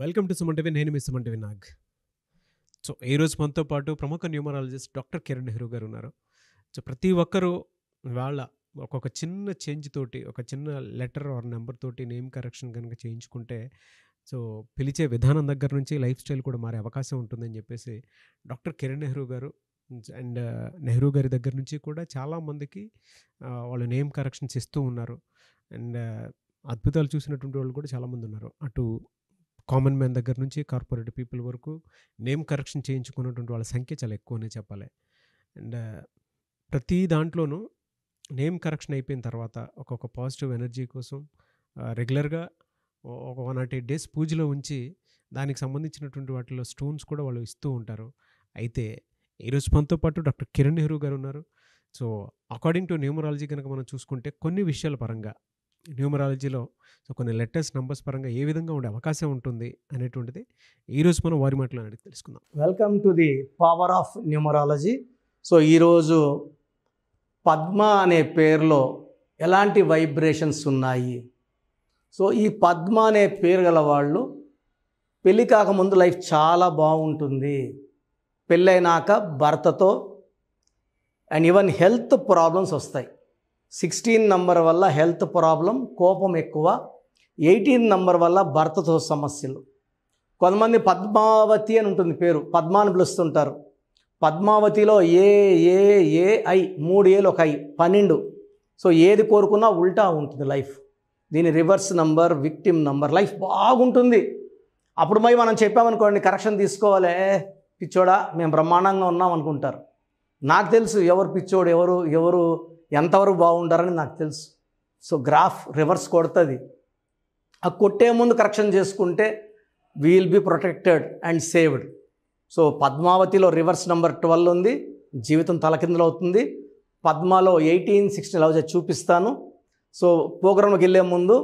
Welcome to సుమంటవి నేను మీ సుమంటవి Nag so ఈరోజు మనతో పాటు ప్రముఖ న్యూమరాలజిస్ట్ డాక్టర్ కిరణ్ నెహ్రూ గారు ఉన్నారు సో ప్రతి ఒక్కరూ వాళ్ళ ఒక్కొక్క చిన్న చేంజ్ తోటి ఒక చిన్న లెటర్ ఆర్ నెంబర్ తోటి నేమ్ కరెక్షన్ కనుక చేయించుకుంటే సో పిలిచే విధానం దగ్గర నుంచి లైఫ్ స్టైల్ కూడా మారే అవకాశం ఉంటుందని చెప్పేసి డాక్టర్ కిరణ్ నెహ్రూ గారు అండ్ uh, నెహ్రూ గారి దగ్గర నుంచి కూడా చాలామందికి uh, వాళ్ళు నేమ్ కరెక్షన్స్ ఇస్తూ ఉన్నారు అండ్ uh, అద్భుతాలు చూసినటువంటి వాళ్ళు కూడా చాలామంది ఉన్నారు అటు కామన్ మ్యాన్ దగ్గర నుంచి కార్పొరేట్ పీపుల్ వరకు నేమ్ కరెక్షన్ చేయించుకున్నటువంటి వాళ్ళ సంఖ్య చాలా ఎక్కువనే చెప్పాలి అండ్ ప్రతి దాంట్లోనూ నేమ్ కరెక్షన్ అయిపోయిన తర్వాత ఒక్కొక్క పాజిటివ్ ఎనర్జీ కోసం రెగ్యులర్గా ఒక వన్ నాట్ ఎయిట్ డేస్ పూజలో ఉంచి దానికి సంబంధించినటువంటి వాటిలో స్టోన్స్ కూడా వాళ్ళు ఇస్తూ ఉంటారు అయితే ఈరోజు పంతో పాటు డాక్టర్ కిరణ్ నెహ్రూ గారు ఉన్నారు సో అకార్డింగ్ టు న్యూమరాలజీ కనుక మనం చూసుకుంటే కొన్ని విషయాల పరంగా న్యూమరాలజీలో సో కొన్ని లెటర్స్ నంబర్స్ పరంగా ఏ విధంగా ఉండే అవకాశం ఉంటుంది అనేటువంటిది ఈరోజు మనం వారి మాటలు అడిగి తెలుసుకుందాం welcome to the power of numerology so ఈరోజు పద్మ అనే పేరులో ఎలాంటి వైబ్రేషన్స్ ఉన్నాయి సో ఈ పద్మ అనే పేరు గల వాళ్ళు పెళ్ళి కాకముందు లైఫ్ చాలా బాగుంటుంది పెళ్ళైనాక భర్తతో అండ్ ఈవెన్ హెల్త్ ప్రాబ్లమ్స్ వస్తాయి సిక్స్టీన్ నంబర్ వల్ల హెల్త్ ప్రాబ్లం కోపం ఎక్కువ ఎయిటీన్ నంబర్ వల్ల భర్తతో సమస్యలు కొంతమంది పద్మావతి అని ఉంటుంది పేరు పద్మ అని పిలుస్తుంటారు పద్మావతిలో ఏ ఏ ఏ ఐ మూడు ఏలు ఒక ఐ పన్నెండు సో ఏది కోరుకున్నా ఉల్టా ఉంటుంది లైఫ్ దీని reverse number victim number life బాగుంటుంది అప్పుడు మై మనం చెప్పామనుకోండి కరెక్షన్ తీసుకోవాలి పిచ్చోడా మేము బ్రహ్మాండంగా ఉన్నాం అనుకుంటారు నాకు తెలుసు ఎవరు పిచ్చోడు ఎవరు ఎవరు ఎంతవరకు బాగుండారని నాకు తెలుసు సో గ్రాఫ్ రివర్స్ కొడుతుంది ఆ కొట్టే ముందు కరెక్షన్ చేసుకుంటే will be protected and saved so పద్మావతిలో రివర్స్ నెంబర్ ట్వెల్వ్ ఉంది జీవితం తలకిందులు అవుతుంది పద్మాలో ఎయిటీన్ సిక్స్టీన్ లవ్ చూపిస్తాను సో ప్రోగ్రాంకి వెళ్ళే ముందు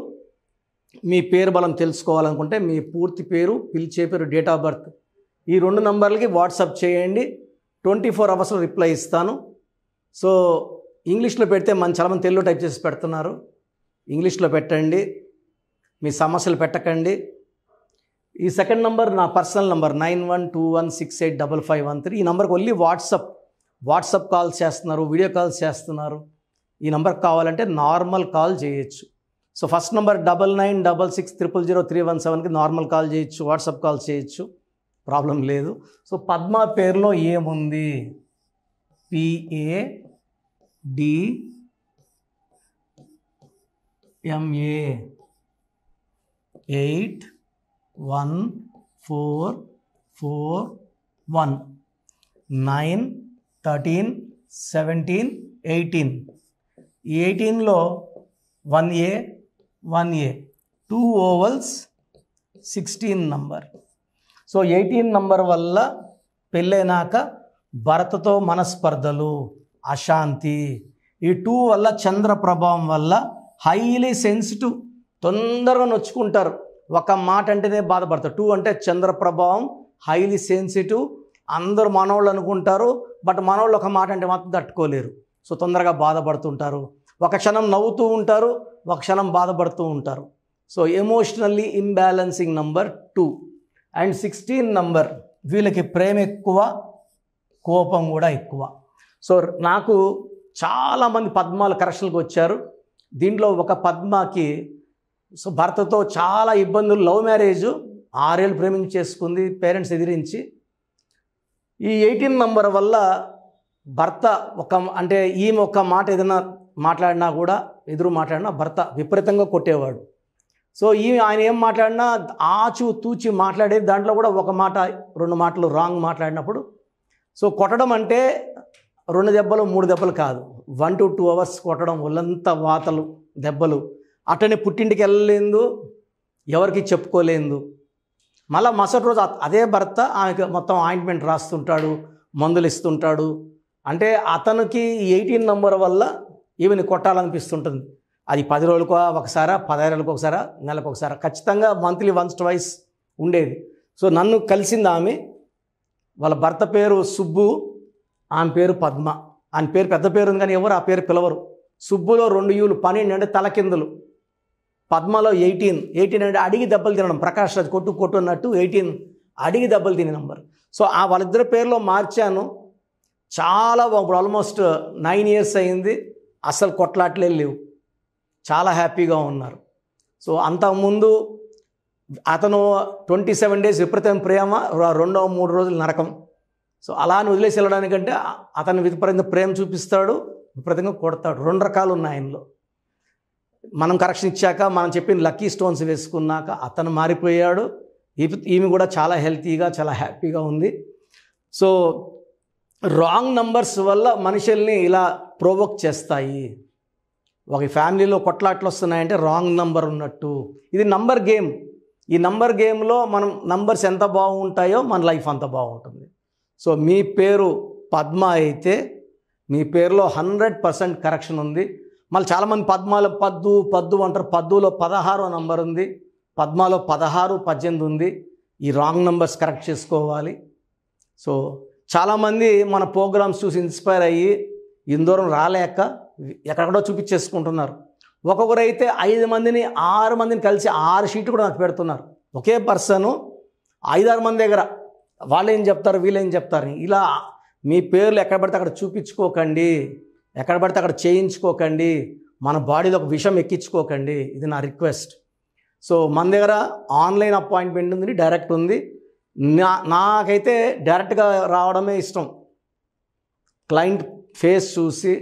మీ పేరు బలం తెలుసుకోవాలనుకుంటే మీ పూర్తి పేరు పిలిచే పేరు డేట్ ఆఫ్ బర్త్ ఈ రెండు నంబర్లకి వాట్సాప్ చేయండి ట్వంటీ ఫోర్ అవర్స్లో రిప్లై ఇస్తాను సో ఇంగ్లీష్లో పెడితే మన చాలామంది తెలుగులో టైప్ చేసి పెడుతున్నారు ఇంగ్లీష్లో పెట్టండి మీ సమస్యలు పెట్టకండి ఈ సెకండ్ నంబర్ నా personal number nine one two one six eight double five one three ఈ నంబర్కి ఓన్లీ వాట్సప్ వాట్సప్ కాల్స్ చేస్తున్నారు వీడియో కాల్స్ చేస్తున్నారు ఈ నంబర్కి కావాలంటే నార్మల్ కాల్ చేయొచ్చు so first number double nine double six triple zero three one సెవెన్కి normal call చేయొచ్చు వాట్సాప్ కాల్ చేయొచ్చు ప్రాబ్లం లేదు సో పద్మ పేరులో ఏముంది P A D M A eight one four four one nine thirteen seventeen eighteen ఈ ఎయిటీన్లో one A one A two ovals sixteen number so eighteen number వల్ల పెళ్ళైనాక భరతతో మనస్పర్ధలు అశాంతి ఈ టూ వల్ల చంద్ర ప్రభావం వల్ల హైలీ సెన్సిటివ్ తొందరగా నొచ్చుకుంటారు ఒక మాట అంటేనే బాధపడతారు టూ అంటే చంద్ర ప్రభావం హైలీ సెన్సిటివ్ అందరూ మనవాళ్ళు అనుకుంటారు బట్ మనోళ్ళు ఒక మాట అంటే మాత్రం తట్టుకోలేరు సో తొందరగా బాధపడుతుంటారు ఒక క్షణం నవ్వుతూ ఉంటారు ఒక క్షణం బాధపడుతూ ఉంటారు so emotionally imbalancing number two and sixteen number వీళ్ళకి ప్రేమ ఎక్కువ కోపం కూడా ఎక్కువ సో నాకు చాలామంది పద్మాలు కరెక్షన్కి వచ్చారు దీంట్లో ఒక పద్మకి సో భర్తతో చాలా ఇబ్బందులు లవ్ మ్యారేజ్ ఆరేళ్ళు ప్రేమించి చేసుకుంది పేరెంట్స్ ఎదిరించి ఈ ఎయిటీన్ నంబర్ వల్ల భర్త ఒక అంటే ఈమె ఒక మాట ఏదైనా మాట్లాడినా కూడా ఎదురు మాట్లాడినా భర్త విపరీతంగా కొట్టేవాడు సో ఈ ఆయన ఏం మాట్లాడినా ఆచు తూచి మాట్లాడేది దాంట్లో కూడా ఒక మాట రెండు మాటలు రాంగ్ మాట్లాడినప్పుడు సో కొట్టడం అంటే రెండు దెబ్బలు మూడు దెబ్బలు కాదు వన్ టు టూ అవర్స్ కొట్టడం ఒళ్ళంతా వాతలు దెబ్బలు అట్టనే పుట్టింటికి వెళ్ళలేదు ఎవరికి చెప్పుకోలేదు మళ్ళీ మరుసటి రోజు అదే భర్త ఆమెకి మొత్తం ఆయింట్మెంట్ రాస్తుంటాడు మందులు ఇస్తుంటాడు అంటే అతనికి ఎయిటీన్ నంబర్ వల్ల ఈమెను కొట్టాలనిపిస్తుంటుంది అది పది రోజులకు ఒకసారా పదహారు రోజులకు ఒకసారా నెలకు ఒకసారా ఖచ్చితంగా మంత్లీ వన్స్ ట్వైస్ ఉండేది సో నన్ను కలిసింది ఆమె వాళ్ళ భర్త పేరు సుబ్బు ఆమె పేరు పద్మ ఆమె పేరు పెద్ద పేరు ఉంది కానీ ఎవరు ఆ పేరు పిలవరు సుబ్బులో రెండు యూలు పన్నెండు అంటే తలకిందులు పద్మలో ఎయిటీన్ ఎయిటీన్ అంటే అడిగి దెబ్బలు తినడం ప్రకాష్ రాజ్ కొట్టు కొట్టు అన్నట్టు ఎయిటీన్ అడిగి దెబ్బలు తినే నంబర్ సో ఆ వాళ్ళిద్దరి పేర్లో మార్చాను చాలా ఇప్పుడు ఆల్మోస్ట్ నైన్ ఇయర్స్ అయింది అసలు కొట్లాట్లే లేవు చాలా హ్యాపీగా ఉన్నారు సో అంతకుముందు అతను ట్వంటీ సెవెన్ డేస్ విపరీతం ప్రేమ రెండో మూడు రోజులు నరకం సో అలా అని వదిలేసి వెళ్ళడానికంటే అతను విపరీతంగా ప్రేమ చూపిస్తాడు విపరీతంగా కొడతాడు రెండు రకాలు ఉన్నాయి ఆయనలో మనం కరెక్షన్ ఇచ్చాక మనం చెప్పిన లక్కీ స్టోన్స్ వేసుకున్నాక అతను మారిపోయాడు ఈమె కూడా చాలా హెల్తీగా చాలా హ్యాపీగా ఉంది సో రాంగ్ నంబర్స్ వల్ల మనుషుల్ని ఇలా ప్రోవోక్ చేస్తాయి ఒక ఫ్యామిలీలో కొట్లాట్లు వస్తున్నాయంటే రాంగ్ నంబర్ ఉన్నట్టు ఇది నంబర్ గేమ్ ఈ నంబర్ గేమ్లో మనం నంబర్స్ ఎంత బాగుంటాయో మన లైఫ్ అంత బాగుంటుంది సో మీ పేరు పద్మ అయితే మీ పేరులో హండ్రెడ్ పర్సెంట్ కరెక్షన్ ఉంది మళ్ళీ చాలామంది పద్మాలో పద్దు పద్దు అంటారు పద్దులో పదహారో నంబర్ ఉంది పద్మాలో పదహారు పద్దెనిమిది ఉంది ఈ రాంగ్ నంబర్స్ కరెక్ట్ చేసుకోవాలి సో చాలామంది మన ప్రోగ్రామ్స్ చూసి ఇన్స్పైర్ అయ్యి ఇందూరం రాలేక ఎక్కడెక్కడో చూపించేసుకుంటున్నారు ఒక్కొక్కరైతే ఐదు మందిని ఆరు మందిని కలిసి ఆరు షీట్లు కూడా నాకు పెడుతున్నారు ఒకే పర్సను ఐదారు మంది దగ్గర వాళ్ళు ఏం చెప్తారు వీళ్ళేం చెప్తారు ఇలా మీ పేర్లు ఎక్కడ పడితే అక్కడ చూపించుకోకండి ఎక్కడ పడితే అక్కడ చేయించుకోకండి మన బాడీలో ఒక విషం ఎక్కించుకోకండి ఇది నా రిక్వెస్ట్ సో మన దగ్గర ఆన్లైన్ అపాయింట్మెంట్ ఉంది డైరెక్ట్ ఉంది నా నాకైతే డైరెక్ట్గా రావడమే ఇష్టం క్లయింట్ ఫేస్ చూసి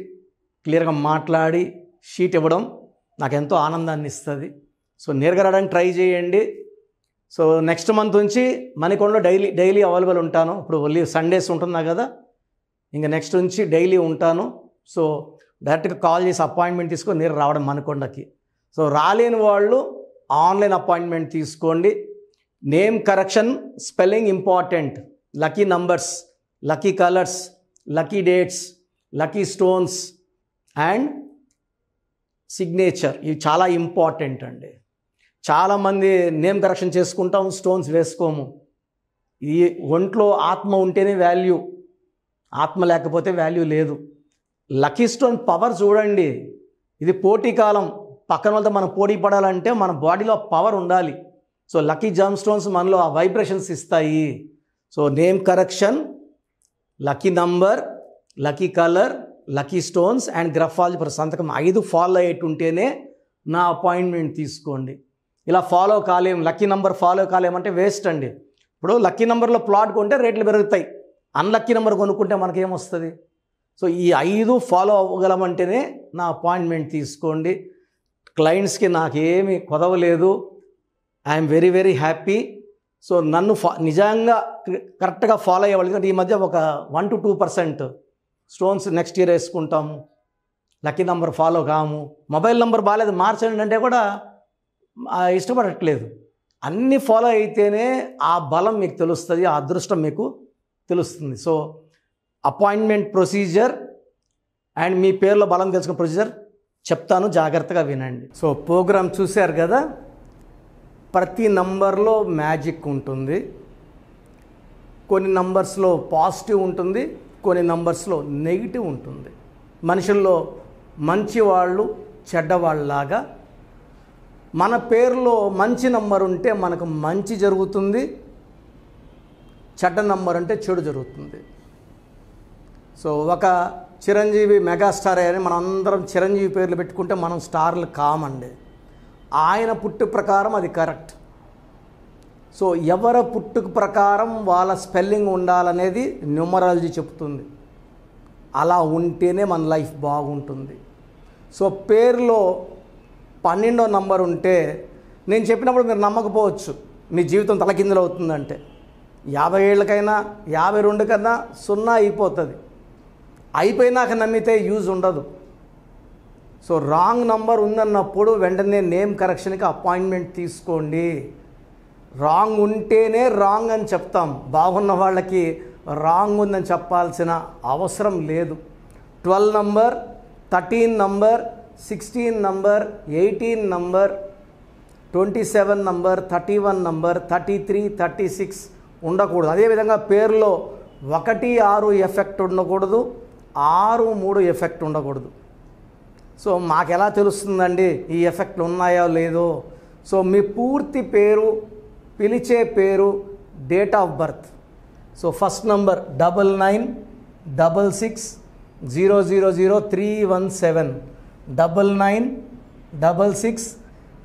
క్లియర్గా మాట్లాడి షీట్ ఇవ్వడం నాకు ఎంతో ఆనందాన్ని ఇస్తుంది సో నేరుగా రావడానికి ట్రై చేయండి సో నెక్స్ట్ మంత్ నుంచి మణికొండలో డైలీ డైలీ అవైలబుల్ ఉంటాను ఇప్పుడు ఓన్లీ సండేస్ ఉంటున్నా కదా ఇంకా నెక్స్ట్ నుంచి డైలీ ఉంటాను సో డైరెక్ట్గా కాల్ చేసి అపాయింట్మెంట్ తీసుకొని నేను రావడం మణికొండకి సో రాలేని వాళ్ళు ఆన్లైన్ అపాయింట్మెంట్ తీసుకోండి name correction spelling important lucky numbers lucky colours lucky dates lucky stones and signature ఇవి చాలా ఇంపార్టెంట్ అండి చాలామంది నేమ్ కరెక్షన్ చేసుకుంటాం స్టోన్స్ వేసుకోము ఈ ఒంట్లో ఆత్మ ఉంటేనే వాల్యూ ఆత్మ లేకపోతే వాల్యూ లేదు లక్కీ స్టోన్ పవర్ చూడండి ఇది పోటీ కాలం పక్కన వాళ్ళతో మనం పోటీ పడాలంటే మన బాడీలో పవర్ ఉండాలి సో లక్కీ జమ్ స్టోన్స్ మనలో ఆ వైబ్రేషన్స్ ఇస్తాయి so name correction lucky number lucky colour lucky stones and graphology సంతకం ఐదు ఫాలో అయ్యేటుంటేనే నా అపాయింట్మెంట్ తీసుకోండి ఇలా ఫాలో కాలేం లక్కీ నెంబర్ ఫాలో కాలేమంటే వేస్ట్ అండి ఇప్పుడు లక్కీ నెంబర్లో ప్లాట్ కొంటే రేట్లు పెరుగుతాయి అన్లక్కీ నెంబర్ కొనుక్కుంటే మనకేమొస్తుంది సో ఈ ఐదు ఫాలో అవ్వగలమంటేనే నా అపాయింట్మెంట్ తీసుకోండి క్లయింట్స్కి నాకేమీ కొదవలేదు I'm very very happy so నన్ను ఫా నిజంగా కరెక్ట్గా ఫాలో వాళ్ళు ఈ మధ్య ఒక one to two percent stones next year వేసుకుంటాము లక్కీ నెంబర్ ఫాలో కాము మొబైల్ నెంబర్ బాగాలేదు మార్చండి అంటే కూడా ఇష్టపడట్లేదు అన్నీ ఫాలో అయితేనే ఆ బలం మీకు తెలుస్తుంది ఆ అదృష్టం మీకు తెలుస్తుంది సో అపాయింట్మెంట్ ప్రొసీజర్ అండ్ మీ పేర్లో బలం తెలుసుకున్న ప్రొసీజర్ చెప్తాను జాగ్రత్తగా వినండి సో ప్రోగ్రామ్ చూశారు కదా ప్రతి నంబర్లో మ్యాజిక్ ఉంటుంది కొన్ని నంబర్స్లో పాజిటివ్ ఉంటుంది కొన్ని నంబర్స్లో నెగిటివ్ ఉంటుంది మనుషుల్లో మంచి వాళ్ళు చెడ్డవాళ్ళలాగా మన పేరులో మంచి నంబర్ ఉంటే మనకు మంచి జరుగుతుంది చెడ్డ నంబర్ అంటే చెడు జరుగుతుంది సో ఒక చిరంజీవి మెగాస్టార్ అని మనం అందరం చిరంజీవి పేర్లు పెట్టుకుంటే మనం స్టార్లు కామండి ఆయన పుట్టు ప్రకారం అది కరెక్ట్ సో ఎవరి పుట్టుకు ప్రకారం వాళ్ళ స్పెల్లింగ్ ఉండాలనేది న్యూమరాలజీ చెప్తుంది అలా ఉంటేనే మన లైఫ్ బాగుంటుంది సో పేరులో పన్నెండో నంబర్ ఉంటే నేను చెప్పినప్పుడు మీరు నమ్మకపోవచ్చు మీ జీవితం తలకిందులు అవుతుందంటే యాభై ఏళ్ళకైనా యాభై రెండు కన్నా సున్నా అయిపోతుంది అయిపోయినాక నమ్మితే యూజ్ ఉండదు సో రాంగ్ నంబర్ ఉందన్నప్పుడు వెంటనే నేమ్ కరెక్షన్కి అపాయింట్మెంట్ తీసుకోండి రాంగ్ ఉంటేనే రాంగ్ అని చెప్తాం బాగున్న వాళ్ళకి రాంగ్ ఉందని చెప్పాల్సిన అవసరం లేదు twelve number thirteen number sixteen number eighteen number twenty seven number thirty one number thirty three thirty six ఉండకూడదు అదేవిధంగా పేరులో ఒకటి ఆరు ఎఫెక్ట్ ఉండకూడదు ఆరు మూడు ఎఫెక్ట్ ఉండకూడదు సో మాకెలా తెలుస్తుందండి ఈ ఎఫెక్ట్లు ఉన్నాయో లేదో సో మీ పూర్తి పేరు పిలిచే పేరు date of birth so first number double nine double six zero zero zero three one seven double nine double six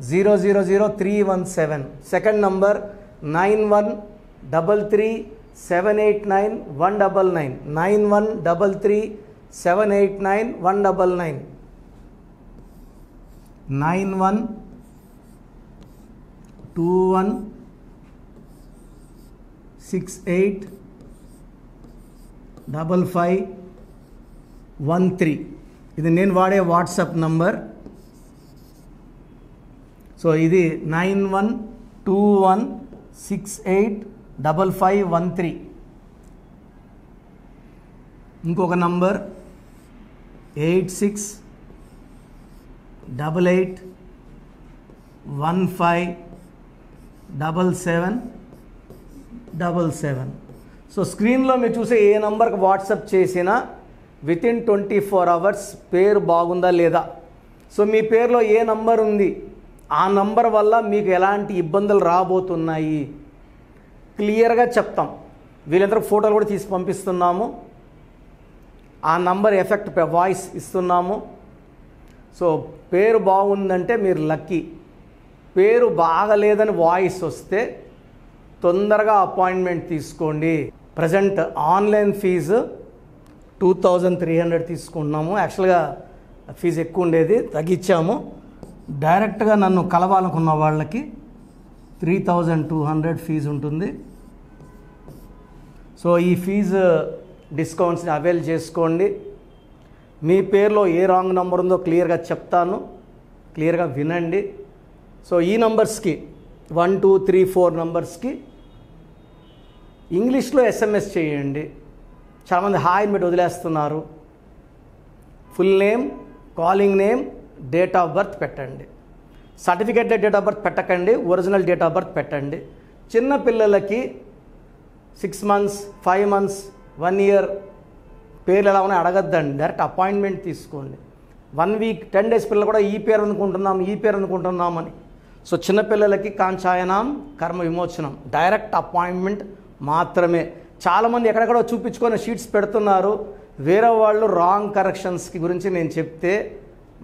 zero zero zero three one seven. Second number nine one double three seven eight nine one double nine nine one double three seven eight nine one double nine nine one two one six eight double five one three. ఇది నేను వాడే WhatsApp number so ఇది nine one two one six eight double five one three ఇంకొక number eight six double eight one five double seven double seven so స్క్రీన్లో మీరు చూసే ఏ నంబర్కి వాట్సప్ చేసినా with in twenty four hours పేరు బాగుందా లేదా సో మీ పేరులో ఏ నంబర్ ఉంది ఆ నంబర్ వల్ల మీకు ఎలాంటి ఇబ్బందులు రాబోతున్నాయి క్లియర్గా చెప్తాం వీళ్ళందరూ ఫోటోలు కూడా తీసి పంపిస్తున్నాము ఆ నంబర్ ఎఫెక్ట్ వాయిస్ ఇస్తున్నాము సో పేరు బాగుందంటే మీరు లక్కీ పేరు బాగలేదని వాయిస్ వస్తే తొందరగా అపాయింట్మెంట్ తీసుకోండి present online fee two thousand three hundred తీసుకుంటున్నాము యాక్చువల్గా ఫీజు ఎక్కువ ఉండేది తగ్గించాము డైరెక్ట్గా నన్ను కలవాలనుకున్న వాళ్ళకి three thousand two hundred fee ఉంటుంది సో ఈ ఫీజు డిస్కౌంట్స్ని అవైల్ చేసుకోండి మీ పేరులో ఏ రాంగ్ నెంబర్ ఉందో క్లియర్గా చెప్తాను క్లియర్గా వినండి సో ఈ నంబర్స్కి వన్ టూ త్రీ ఫోర్ నంబర్స్కి ఇంగ్లీష్లో ఎస్ఎంఎస్ చేయండి చాలామంది హాయిని పెట్టి వదిలేస్తున్నారు full name calling name date of birth పెట్టండి సర్టిఫికేట్ డేట్ ఆఫ్ బర్త్ పెట్టకండి ఒరిజినల్ డేట్ ఆఫ్ బర్త్ పెట్టండి చిన్న పిల్లలకి six months five months one year పేర్లు ఎలా ఉన్నాయి అడగద్దండి డైరెక్ట్ అపాయింట్మెంట్ తీసుకోండి వన్ వీక్ టెన్ డేస్ పిల్లలు కూడా ఈ పేరు అనుకుంటున్నాం ఈ పేరు అనుకుంటున్నామని సో చిన్నపిల్లలకి కాంచాయనం కర్మ విమోచనం డైరెక్ట్ అపాయింట్మెంట్ మాత్రమే చాలామంది ఎక్కడెక్కడో చూపించుకొని షీట్స్ పెడుతున్నారు వేరే వాళ్ళు రాంగ్ కరెక్షన్స్కి గురించి నేను చెప్తే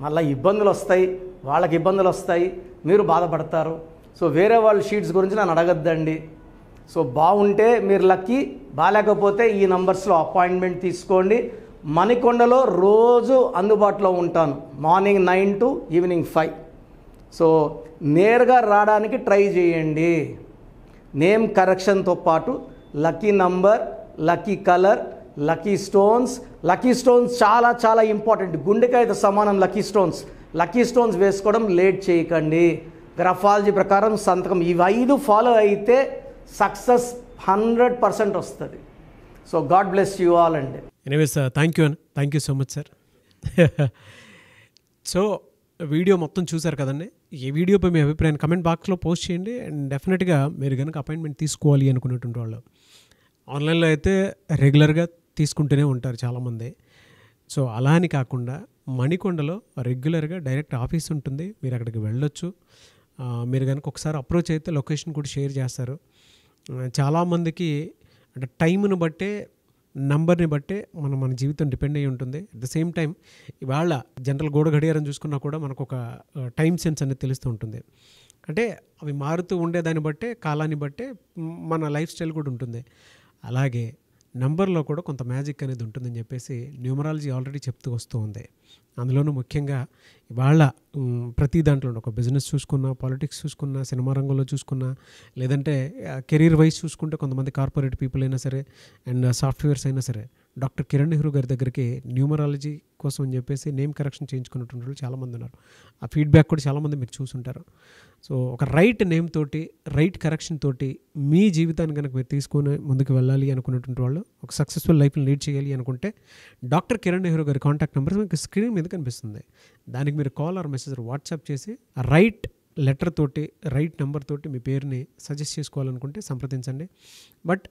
మళ్ళీ ఇబ్బందులు వస్తాయి వాళ్ళకి ఇబ్బందులు వస్తాయి మీరు బాధపడతారు సో వేరే వాళ్ళ షీట్స్ గురించి నన్ను అడగద్దండి సో బాగుంటే మీరు లక్కీ బాగాలేకపోతే ఈ నంబర్స్లో అపాయింట్మెంట్ తీసుకోండి మణికొండలో రోజు అందుబాటులో ఉంటాను morning nine to evening five so నేరుగా రావడానికి ట్రై చేయండి నేమ్ కరెక్షన్తో పాటు lucky number lucky colour lucky stones lucky stones చాలా చాలా ఇంపార్టెంట్ గుండెకాయతో సమానం లక్కీ స్టోన్స్ లక్కీ స్టోన్స్ వేసుకోవడం లేట్ చేయకండి గ్రఫాలజీ ప్రకారం సంతకం ఇవి ఐదు ఫాలో అయితే సక్సెస్ హండ్రెడ్ పర్సెంట్ వస్తుంది so God bless you all అండి ఎనీవే సార్ థ్యాంక్ యూ అండి thank you so much sir so video మొత్తం చూసారు కదండి ఈ వీడియోపై మీ అభిప్రాయం కమెంట్ బాక్స్లో పోస్ట్ చేయండి అండ్ డెఫినెట్గా మీరు కనుక అపాయింట్మెంట్ తీసుకోవాలి అనుకునేటువంటి వాళ్ళు ఆన్లైన్లో అయితే రెగ్యులర్గా తీసుకుంటూనే ఉంటారు చాలామంది సో అలా అని కాకుండా మణికొండలో రెగ్యులర్గా డైరెక్ట్ ఆఫీస్ ఉంటుంది మీరు అక్కడికి వెళ్ళొచ్చు మీరు కనుక ఒకసారి అప్రోచ్ అయితే లొకేషన్ కూడా షేర్ చేస్తారు చాలామందికి అంటే టైంను బట్టే నంబర్ని బట్టే మనం మన జీవితం డిపెండ్ అయ్యి ఉంటుంది అట్ ద సేమ్ టైం ఇవాళ జనరల్ గోడ గడియారం చూసుకున్నా కూడా మనకు ఒక టైం సెన్స్ అనేది తెలుస్తూ ఉంటుంది అంటే అవి మారుతూ ఉండేదాన్ని బట్టే కాలాన్ని బట్టే మన లైఫ్ స్టైల్ కూడా ఉంటుంది అలాగే నంబర్లో కూడా కొంత మ్యాజిక్ అనేది ఉంటుందని చెప్పేసి న్యూమరాలజీ ఆల్రెడీ చెప్తూ వస్తూ ఉంది అందులోనూ ముఖ్యంగా ఇవాళ ప్రతి దాంట్లో ఒక బిజినెస్ చూసుకున్నా పాలిటిక్స్ చూసుకున్నా సినిమా రంగంలో చూసుకున్నా లేదంటే కెరీర్ వైజ్ చూసుకుంటే కొంతమంది కార్పొరేట్ పీపుల్ అయినా సరే అండ్ సాఫ్ట్వేర్స్ అయినా సరే డాక్టర్ కిరణ్ నెహ్రూ గారి దగ్గరికి న్యూమరాలజీ కోసం అని చెప్పేసి నేమ్ కరెక్షన్ చేయించుకున్నటువంటి వాళ్ళు చాలామంది ఉన్నారు ఆ ఫీడ్బ్యాక్ కూడా చాలామంది మీరు చూసుంటారు సో ఒక రైట్ నేమ్ తోటి రైట్ కరెక్షన్ తోటి మీ జీవితాన్ని కనుక మీరు తీసుకొని ముందుకు వెళ్ళాలి అనుకున్నటువంటి వాళ్ళు ఒక సక్సెస్ఫుల్ లైఫ్ని లీడ్ చేయాలి అనుకుంటే డాక్టర్ కిరణ్ నెహ్రూ గారి కాంటాక్ట్ నెంబర్ మీకు స్క్రీన్ మీద కనిపిస్తుంది దానికి మీరు కాల్ ఆర్ మెసేజ్ వాట్సాప్ చేసి రైట్ లెటర్ తోటి రైట్ నెంబర్ తోటి మీ పేరుని సజెస్ట్ చేసుకోవాలనుకుంటే సంప్రదించండి బట్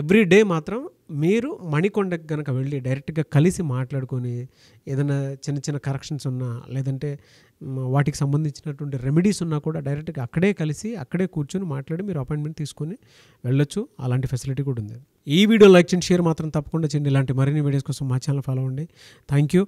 ఎవ్రీ డే మాత్రం మీరు మణికొండకి కనుక వెళ్ళి డైరెక్ట్గా కలిసి మాట్లాడుకొని ఏదైనా చిన్న చిన్న కరెక్షన్స్ ఉన్నా లేదంటే వాటికి సంబంధించినటువంటి రెమెడీస్ ఉన్నా కూడా డైరెక్ట్గా అక్కడే కలిసి అక్కడే కూర్చొని మాట్లాడి మీరు అపాయింట్మెంట్ తీసుకొని వెళ్ళొచ్చు అలాంటి ఫెసిలిటీ కూడా ఉంది ఈ వీడియో లైక్ చేయండి షేర్ మాత్రం తప్పకుండా చేయండి ఇలాంటి మరిన్ని వీడియోస్ కోసం మా ఛానల్ ఫాలో అవ్వండి థ్యాంక్ యూ